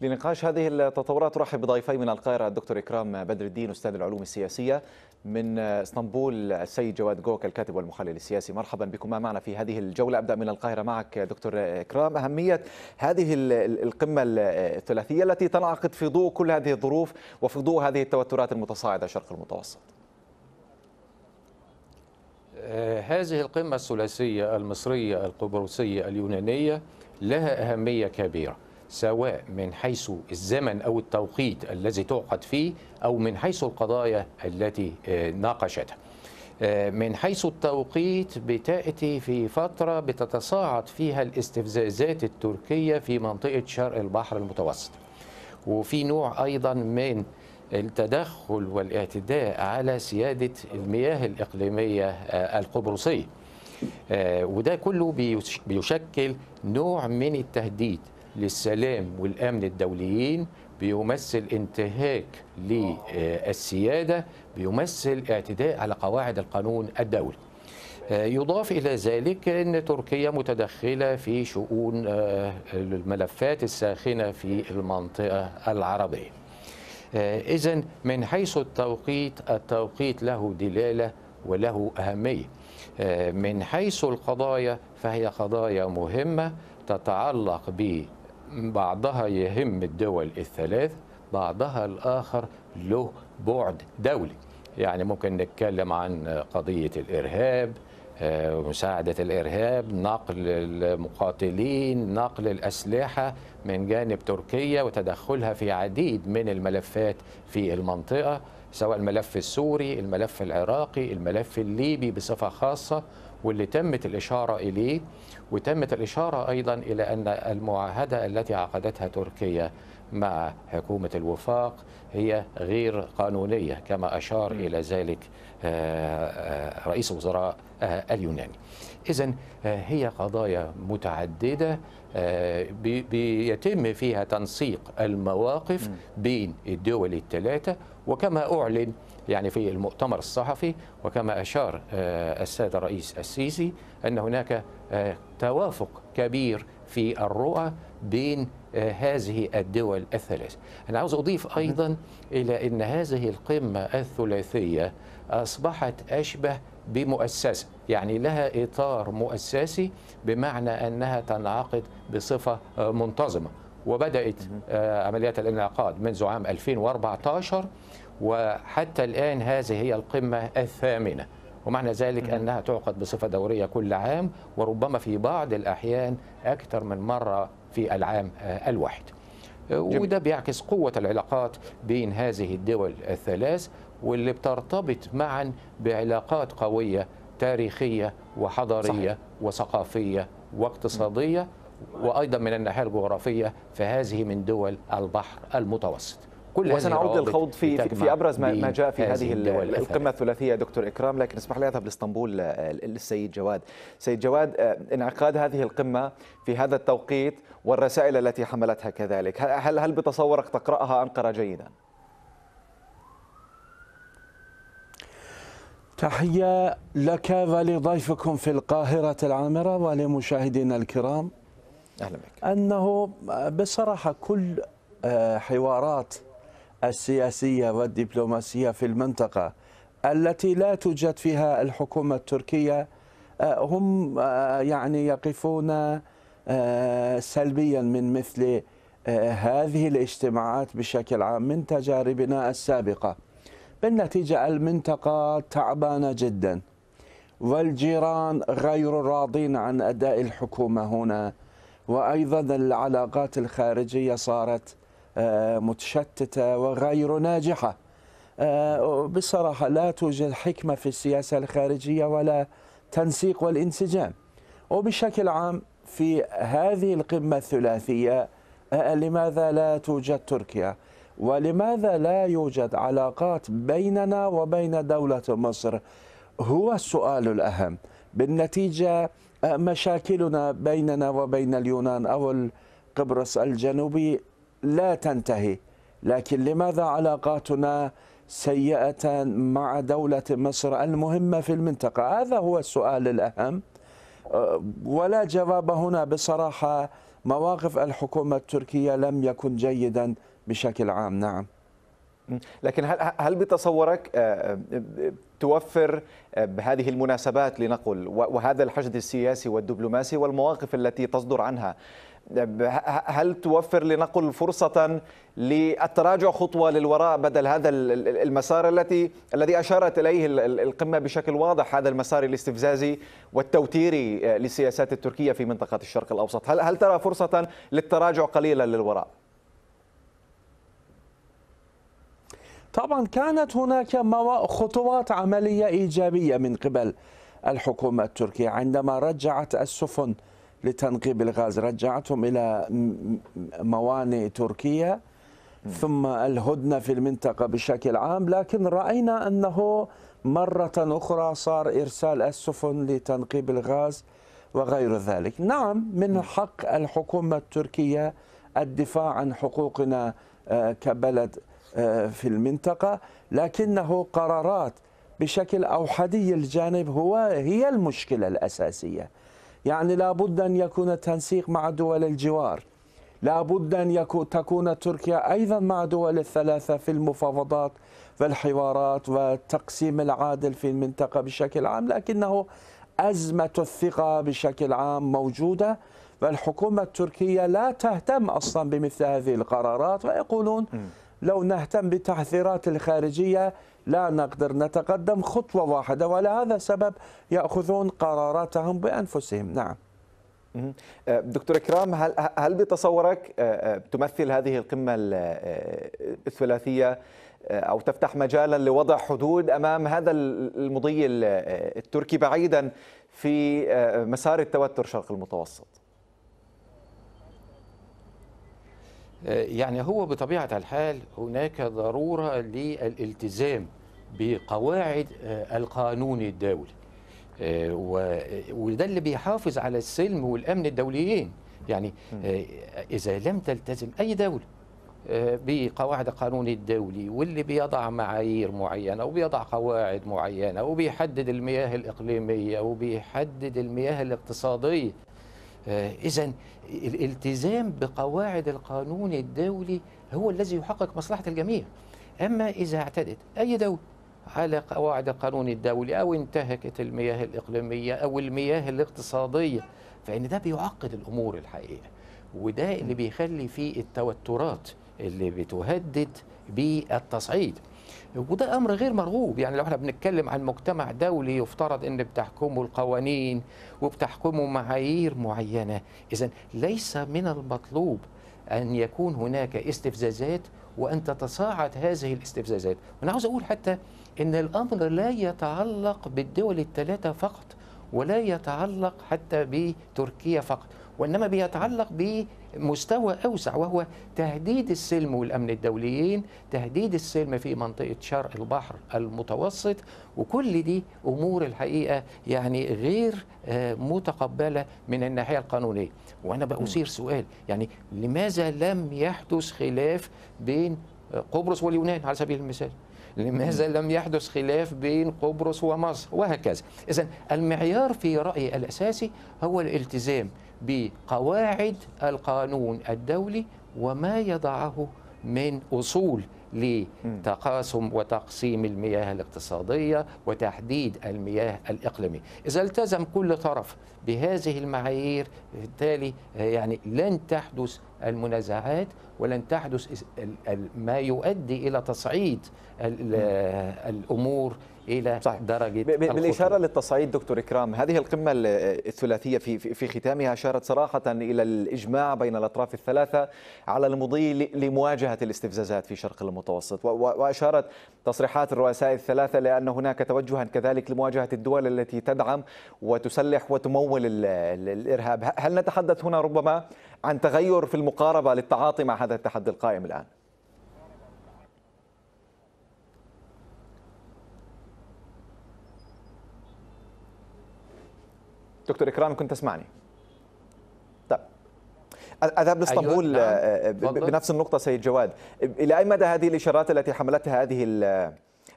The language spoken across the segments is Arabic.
لنقاش هذه التطورات ارحب بضيفي من القاهره الدكتور اكرام بدر الدين استاذ العلوم السياسيه من اسطنبول السيد جواد جوك الكاتب والمحلل السياسي مرحبا بكم معنا في هذه الجوله ابدا من القاهره معك دكتور اكرام اهميه هذه القمه الثلاثيه التي تنعقد في ضوء كل هذه الظروف وفي ضوء هذه التوترات المتصاعده شرق المتوسط آه، هذه القمة الثلاثية المصرية القبرصية اليونانية لها أهمية كبيرة سواء من حيث الزمن أو التوقيت الذي تعقد فيه أو من حيث القضايا التي آه، ناقشتها آه، من حيث التوقيت بتأتي في فترة بتتصاعد فيها الاستفزازات التركية في منطقة شرق البحر المتوسط وفي نوع أيضا من التدخل والاعتداء على سيادة المياه الإقليمية آه، القبرصية وده كله بيشكل نوع من التهديد للسلام والأمن الدوليين بيمثل انتهاك للسيادة بيمثل اعتداء على قواعد القانون الدولي آه، يضاف إلى ذلك أن تركيا متدخلة في شؤون آه، الملفات الساخنة في المنطقة العربية آه، إذا من حيث التوقيت التوقيت له دلالة وله أهمية من حيث القضايا فهي قضايا مهمة تتعلق ب بعضها يهم الدول الثلاث بعضها الآخر له بعد دولي يعني ممكن نتكلم عن قضية الإرهاب آه، مساعدة الإرهاب نقل المقاتلين نقل الأسلحة من جانب تركيا وتدخلها في عديد من الملفات في المنطقة سواء الملف السوري الملف العراقي الملف الليبي بصفة خاصة واللي تمت الإشارة إليه وتمت الإشارة أيضا إلى أن المعاهدة التي عقدتها تركيا مع حكومة الوفاق هي غير قانونية كما أشار إلى ذلك آه، آه، رئيس الوزراء آه، اليوناني إذا هي قضايا متعددة آه، بيتم فيها تنسيق المواقف بين الدول الثلاثة وكما أعلن يعني في المؤتمر الصحفي وكما أشار آه، السادة الرئيس السيسي أن هناك آه، توافق كبير في الرؤى بين هذه الدول الثلاث أنا عاوز أضيف أيضا إلى أن هذه القمة الثلاثية أصبحت أشبه بمؤسسة يعني لها إطار مؤسسي بمعنى أنها تنعقد بصفة آه، منتظمة وبدأت آه، عمليات الانعقاد منذ عام 2014 وحتى الآن هذه هي القمة الثامنة ومعنى ذلك أنها تعقد بصفة دورية كل عام وربما في بعض الأحيان أكثر من مرة في العام آه، الواحد وده بيعكس قوة العلاقات بين هذه الدول الثلاث واللي بترتبط معا بعلاقات قوية تاريخية وحضارية صحيح. وثقافية واقتصادية وأيضا من الناحية الجغرافية فهذه من دول البحر المتوسط كل وسنعود للخوض في في ابرز ما, ما جاء في هذه القمه الثلاثيه دكتور اكرام لكن اسمح لي اذهب لاسطنبول آه، للسيد جواد. سيد جواد آه، انعقاد هذه القمه في هذا التوقيت والرسائل التي حملتها كذلك هل هل بتصورك تقراها انقره جيدا؟ تحية لك ولضيفكم في القاهرة العامرة ولمشاهدينا الكرام أهلا بك أنه بصراحة كل آه، حوارات السياسية والدبلوماسية في المنطقة التي لا توجد فيها الحكومة التركية آه، هم آه، يعني يقفون سلبيا من مثل هذه الاجتماعات بشكل عام من تجاربنا السابقه بالنتيجة المنطقة تعبانة جدا والجيران غير راضين عن أداء الحكومة هنا وأيضا العلاقات الخارجية صارت آه، متشتتة وغير ناجحة آه، بصراحة لا توجد حكمة في السياسة الخارجية ولا تنسيق والانسجام وبشكل عام في هذه القمة الثلاثية آه، لماذا لا توجد تركيا؟ ولماذا لا يوجد علاقات بيننا وبين دولة مصر هو السؤال الأهم بالنتيجة مشاكلنا بيننا وبين اليونان أو قبرص الجنوبي لا تنتهي لكن لماذا علاقاتنا سيئة مع دولة مصر المهمة في المنطقة هذا هو السؤال الأهم ولا جواب هنا بصراحة مواقف الحكومة التركية لم يكن جيدا بشكل عام نعم لكن هل هل بتصورك آه، آه، توفر آه، بهذه المناسبات لنقل وهذا الحشد السياسي والدبلوماسي والمواقف التي تصدر عنها هل توفر لنقل فرصة للتراجع خطوة للوراء بدل هذا المسار التي الذي أشارت إليه القمة بشكل واضح هذا المسار الاستفزازي والتوتيري للسياسات التركية في منطقة الشرق الأوسط هل هل ترى فرصة للتراجع قليلا للوراء؟ طبعا كانت هناك خطوات عملية إيجابية من قبل الحكومة التركية عندما رجعت السفن لتنقيب الغاز رجعتهم إلى موانئ تركيا ثم الهدنة في المنطقة بشكل عام لكن رأينا أنه مرة أخرى صار إرسال السفن لتنقيب الغاز وغير ذلك نعم من حق الحكومة التركية الدفاع عن حقوقنا آه، كبلد آه، في المنطقة لكنه قرارات بشكل أوحدي الجانب هو هي المشكلة الأساسية يعني لابد أن يكون التنسيق مع دول الجوار لابد أن يكون تكون تركيا أيضا مع دول الثلاثة في المفاوضات والحوارات والتقسيم العادل في المنطقة بشكل عام لكنه أزمة الثقة بشكل عام موجودة والحكومة التركية لا تهتم أصلا بمثل هذه القرارات ويقولون م. لو نهتم بالتعثيرات الخارجية لا نقدر نتقدم خطوة واحدة ولهذا السبب يأخذون قراراتهم بأنفسهم نعم أه، دكتور إكرام هل, هل بتصورك أه، أه، تمثل هذه القمة الثلاثية أو تفتح مجالا لوضع حدود أمام هذا المضي التركي بعيدا في مسار التوتر شرق المتوسط يعني هو بطبيعة الحال هناك ضرورة للالتزام بقواعد آه، القانون الدولي آه، وده اللي بيحافظ على السلم والأمن الدوليين يعني آه، إذا لم تلتزم أي دولة بقواعد القانون الدولي واللي بيضع معايير معينه وبيضع قواعد معينه وبيحدد المياه الاقليميه وبيحدد المياه الاقتصاديه اذا الالتزام بقواعد القانون الدولي هو الذي يحقق مصلحة الجميع أما إذا اعتدت أي دولة على قواعد القانون الدولي أو انتهكت المياه الإقليمية أو المياه الاقتصادية فإن ده بيعقد الأمور الحقيقة وده اللي بيخلي فيه التوترات اللي بتهدد بالتصعيد وده امر غير مرغوب يعني لو احنا بنتكلم عن مجتمع دولي يفترض ان بتحكمه القوانين وبتحكمه معايير معينه اذا ليس من المطلوب ان يكون هناك استفزازات وان تتصاعد هذه الاستفزازات وانا عاوز اقول حتى ان الامر لا يتعلق بالدول الثلاثه فقط ولا يتعلق حتى بتركيا فقط وانما بيتعلق مستوى أوسع وهو تهديد السلم والأمن الدوليين تهديد السلم في منطقة شرق البحر المتوسط وكل دي أمور الحقيقة يعني غير آه، متقبلة من الناحية القانونية وأنا بأثير سؤال يعني لماذا لم يحدث خلاف بين آه، قبرص واليونان على سبيل المثال لماذا لم يحدث خلاف بين قبرص ومصر وهكذا إذا المعيار في رأيي الأساسي هو الالتزام بقواعد القانون الدولي وما يضعه من اصول لتقاسم وتقسيم المياه الاقتصاديه وتحديد المياه الاقليميه. اذا التزم كل طرف بهذه المعايير بالتالي يعني لن تحدث المنازعات ولن تحدث ما يؤدي الى تصعيد الامور الى صحيح. درجه بالاشاره للتصعيد دكتور اكرام هذه القمه الثلاثيه في في ختامها اشارت صراحه الى الاجماع بين الاطراف الثلاثه على المضي لمواجهه الاستفزازات في شرق المتوسط واشارت تصريحات الرؤساء الثلاثه لان هناك توجها كذلك لمواجهه الدول التي تدعم وتسلح وتمول الارهاب هل نتحدث هنا ربما عن تغير في المقاربه للتعاطي مع هذا التحدي القائم الان دكتور اكرام كنت تسمعني طب اذهب أيوه، لاسطنبول أيوة. بنفس النقطه سيد جواد الى اي مدى هذه الاشارات التي حملتها هذه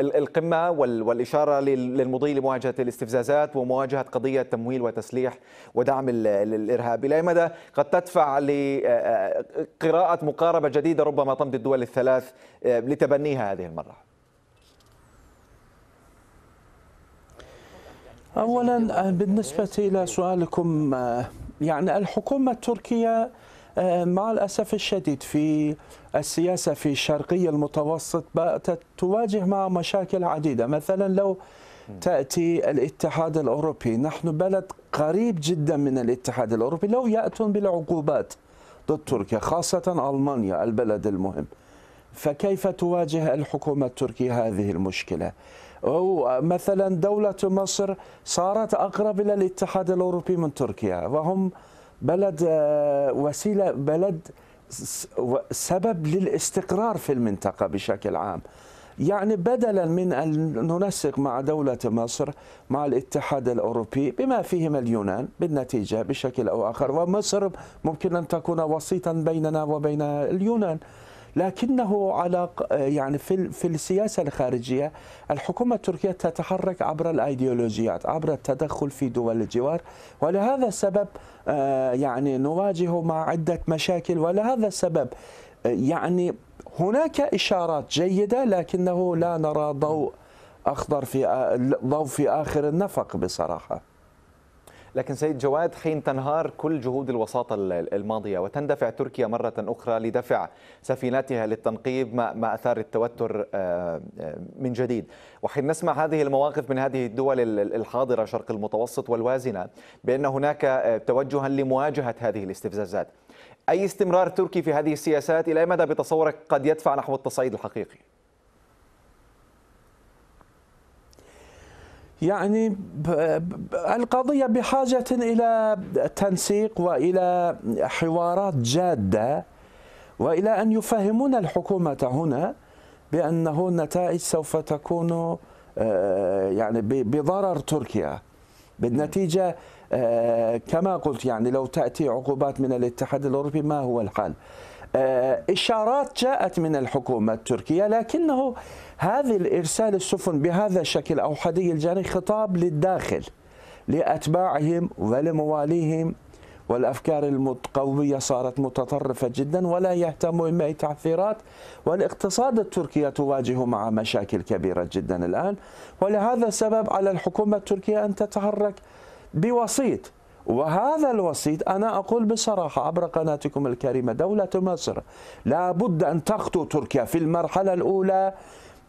القمة والإشارة للمضي لمواجهة الاستفزازات ومواجهة قضية تمويل وتسليح ودعم الإرهاب إلى أي مدى قد تدفع لقراءة آه، آه، مقاربة جديدة ربما تمضي الدول الثلاث لتبنيها هذه المرة اولا آه، بالنسبه الى سؤالكم آه، يعني الحكومه التركيه آه، مع الاسف الشديد في السياسه في شرقي المتوسط باتت تواجه مع مشاكل عديده مثلا لو تاتي الاتحاد الاوروبي نحن بلد قريب جدا من الاتحاد الاوروبي لو ياتون بالعقوبات ضد تركيا خاصه المانيا البلد المهم فكيف تواجه الحكومه التركيه هذه المشكله أو مثلا دولة مصر صارت أقرب إلى الاتحاد الأوروبي من تركيا وهم بلد آه، وسيلة بلد سبب للاستقرار في المنطقة بشكل عام يعني بدلا من أن ننسق مع دولة مصر مع الاتحاد الأوروبي بما فيهم اليونان بالنتيجة بشكل أو آخر ومصر ممكن أن تكون وسيطا بيننا وبين اليونان لكنه على يعني في في السياسه الخارجيه الحكومه التركيه تتحرك عبر الايديولوجيات عبر التدخل في دول الجوار ولهذا السبب آه، يعني نواجه مع عده مشاكل ولهذا السبب آه، يعني هناك اشارات جيده لكنه لا نرى ضوء اخضر في ضوء في اخر النفق بصراحه لكن سيد جواد حين تنهار كل جهود الوساطة الماضية وتندفع تركيا مرة أخرى لدفع سفينتها للتنقيب ما أثار التوتر آه، آه، من جديد وحين نسمع هذه المواقف من هذه الدول الحاضرة شرق المتوسط والوازنة بأن هناك آه، توجها لمواجهة هذه الاستفزازات أي استمرار تركي في هذه السياسات إلى مدى بتصورك قد يدفع نحو التصعيد الحقيقي؟ يعني القضية بحاجة إلى تنسيق وإلى حوارات جادة وإلى أن يفهمون الحكومة هنا بأنه النتائج سوف تكون آه، يعني بضرر تركيا بالنتيجة آه، كما قلت يعني لو تأتي عقوبات من الاتحاد الأوروبي ما هو الحال؟ آه، إشارات جاءت من الحكومة التركية لكنه هذه الإرسال السفن بهذا الشكل أو حدي الجاري خطاب للداخل لأتباعهم ولمواليهم والأفكار المتقوية صارت متطرفة جدا ولا يهتموا بأي تعثيرات والاقتصاد التركي تواجه مع مشاكل كبيرة جدا الآن ولهذا السبب على الحكومة التركية أن تتحرك بوسيط وهذا الوسيط أنا أقول بصراحة عبر قناتكم الكريمة دولة مصر لا بد أن تخطو تركيا في المرحلة الأولى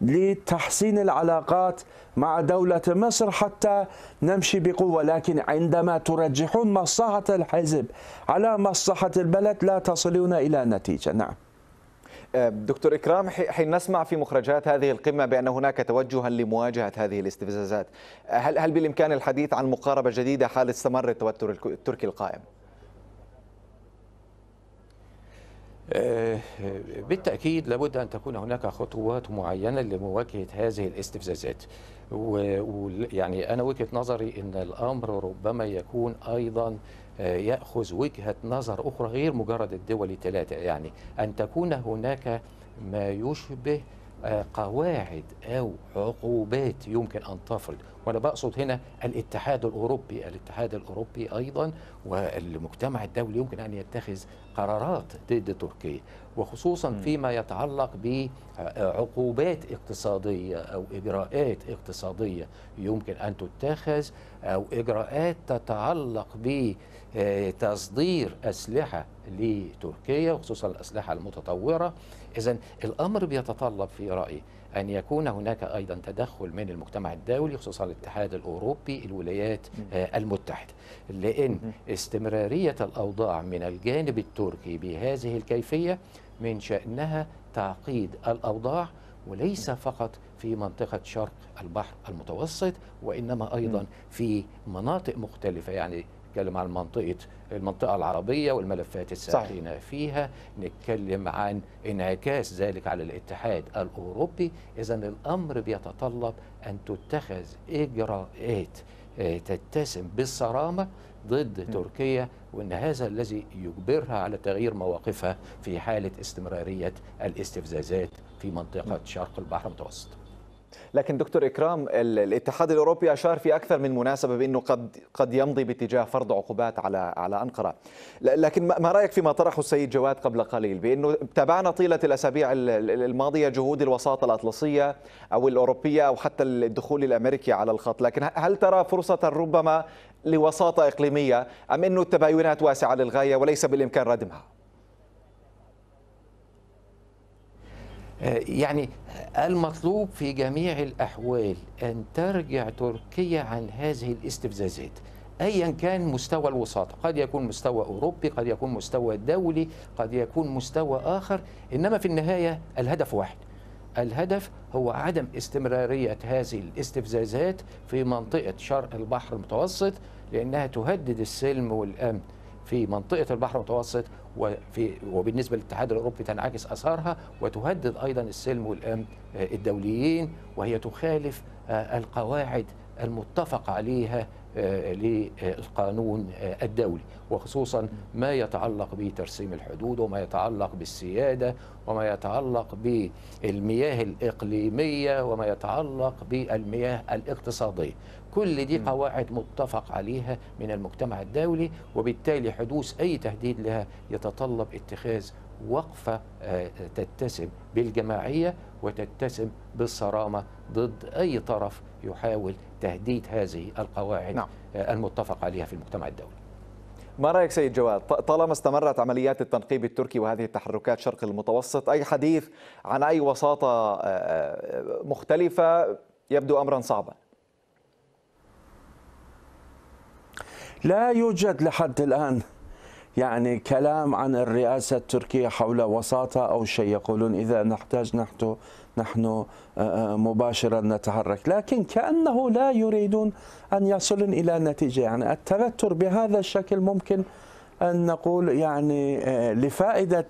لتحسين العلاقات مع دولة مصر حتى نمشي بقوة لكن عندما ترجحون مصلحة الحزب على مصلحة البلد لا تصلون إلى نتيجة نعم أه، دكتور إكرام حين نسمع في مخرجات هذه القمة بأن هناك توجها لمواجهة هذه الاستفزازات هل, هل بالإمكان الحديث عن مقاربة جديدة حال استمر التوتر التركي القائم؟ أه، بالتأكيد لابد أن تكون هناك خطوات معينة لمواجهة هذه الاستفزازات ويعني أنا وجهة نظري أن الأمر ربما يكون أيضا يأخذ وجهة نظر أخرى غير مجرد الدول الثلاثة يعني أن تكون هناك ما يشبه آه، قواعد أو عقوبات يمكن أن تفرض وانا بقصد هنا الاتحاد الاوروبي الاتحاد الاوروبي ايضا والمجتمع الدولي يمكن ان يتخذ قرارات ضد تركيا وخصوصا فيما يتعلق بعقوبات اقتصاديه او اجراءات اقتصاديه يمكن ان تتخذ او اجراءات تتعلق بتصدير اسلحه لتركيا وخصوصا الاسلحه المتطوره اذا الامر بيتطلب في رايي أن يكون هناك أيضا تدخل من المجتمع الدولي خصوصا الاتحاد الأوروبي الولايات آه، المتحدة لأن استمرارية الأوضاع من الجانب التركي بهذه الكيفية من شأنها تعقيد الأوضاع وليس فقط في منطقة شرق البحر المتوسط وإنما أيضا في مناطق مختلفة يعني نتكلم عن منطقة المنطقة العربية والملفات الساخنة فيها نتكلم عن انعكاس ذلك على الاتحاد الأوروبي إذا الأمر بيتطلب أن تتخذ إجراءات آه، تتسم بالصرامة ضد م. تركيا وان هذا الذي يجبرها على تغيير مواقفها في حاله استمراريه الاستفزازات في منطقه م. شرق البحر المتوسط لكن دكتور إكرام الاتحاد الأوروبي أشار في أكثر من مناسبة بأنه قد قد يمضي باتجاه فرض عقوبات على على أنقرة لكن ما رأيك فيما طرحه السيد جواد قبل قليل بأنه تابعنا طيلة الأسابيع الماضية جهود الوساطة الأطلسية أو الأوروبية أو حتى الدخول الأمريكي على الخط لكن هل ترى فرصة ربما لوساطة إقليمية أم أنه التباينات واسعة للغاية وليس بالإمكان ردمها؟ آه، يعني المطلوب في جميع الأحوال أن ترجع تركيا عن هذه الاستفزازات ايا كان مستوى الوساطه قد يكون مستوى اوروبي قد يكون مستوى دولي قد يكون مستوى اخر انما في النهايه الهدف واحد الهدف هو عدم استمراريه هذه الاستفزازات في منطقه شرق البحر المتوسط لانها تهدد السلم والامن في منطقه البحر المتوسط وفي وبالنسبه للاتحاد الاوروبي تنعكس اثارها وتهدد ايضا السلم والامن آه، الدوليين وهي تخالف آه، القواعد المتفق عليها آه، للقانون آه، الدولي وخصوصا ما يتعلق بترسيم الحدود وما يتعلق بالسيادة وما يتعلق بالمياه الإقليمية وما يتعلق بالمياه الاقتصادية كل دي قواعد متفق عليها من المجتمع الدولي وبالتالي حدوث أي تهديد لها يتطلب اتخاذ وقفة آه، تتسم بالجماعية وتتسم بالصرامة ضد أي طرف يحاول تهديد هذه القواعد نعم. آه، المتفق عليها في المجتمع الدولي ما رأيك سيد جواد طالما استمرت عمليات التنقيب التركي وهذه التحركات شرق المتوسط أي حديث عن أي وساطة آه، مختلفة يبدو أمرا صعبا لا يوجد لحد الآن يعني كلام عن الرئاسة التركية حول وساطة أو شيء يقولون إذا نحتاج نحن نحن آه، آه، مباشرة نتحرك لكن كأنه لا يريدون أن يصلون إلى نتيجة يعني التوتر بهذا الشكل ممكن أن نقول يعني آه، لفائدة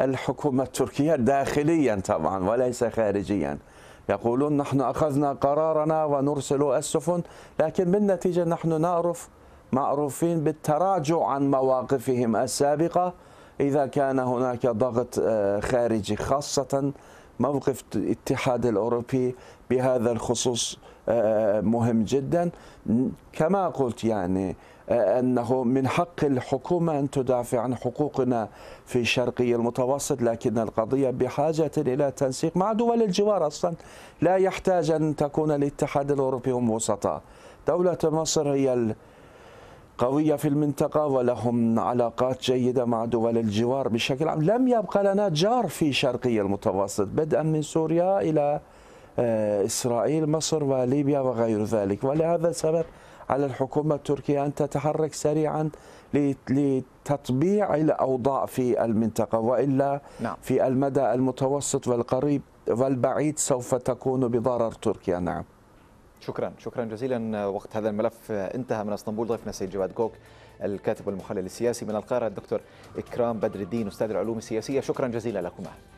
الحكومة التركية داخليا طبعا وليس خارجيا يقولون نحن أخذنا قرارنا ونرسل السفن لكن بالنتيجة نحن نعرف معروفين بالتراجع عن مواقفهم السابقة إذا كان هناك ضغط آه، خارجي خاصة موقف الاتحاد الأوروبي بهذا الخصوص آه، مهم جدا كما قلت يعني آه، أنه من حق الحكومة أن تدافع عن حقوقنا في شرقي المتوسط لكن القضية بحاجة إلى تنسيق مع دول الجوار أصلا لا يحتاج أن تكون الاتحاد الأوروبي هم وسطاء دولة مصر هي قوية في المنطقة ولهم علاقات جيدة مع دول الجوار بشكل عام لم يبقى لنا جار في شرقي المتوسط بدءا من سوريا إلى آه، إسرائيل مصر وليبيا وغير ذلك ولهذا السبب على الحكومة التركية أن تتحرك سريعا لتطبيع الأوضاع في المنطقة وإلا نعم. في المدى المتوسط والقريب والبعيد سوف تكون بضرر تركيا نعم شكرا شكرا جزيلا وقت هذا الملف انتهى من اسطنبول ضيفنا السيد جواد كوك الكاتب والمحلل السياسي من القاهره الدكتور اكرام بدر الدين استاذ العلوم السياسيه شكرا جزيلا لكما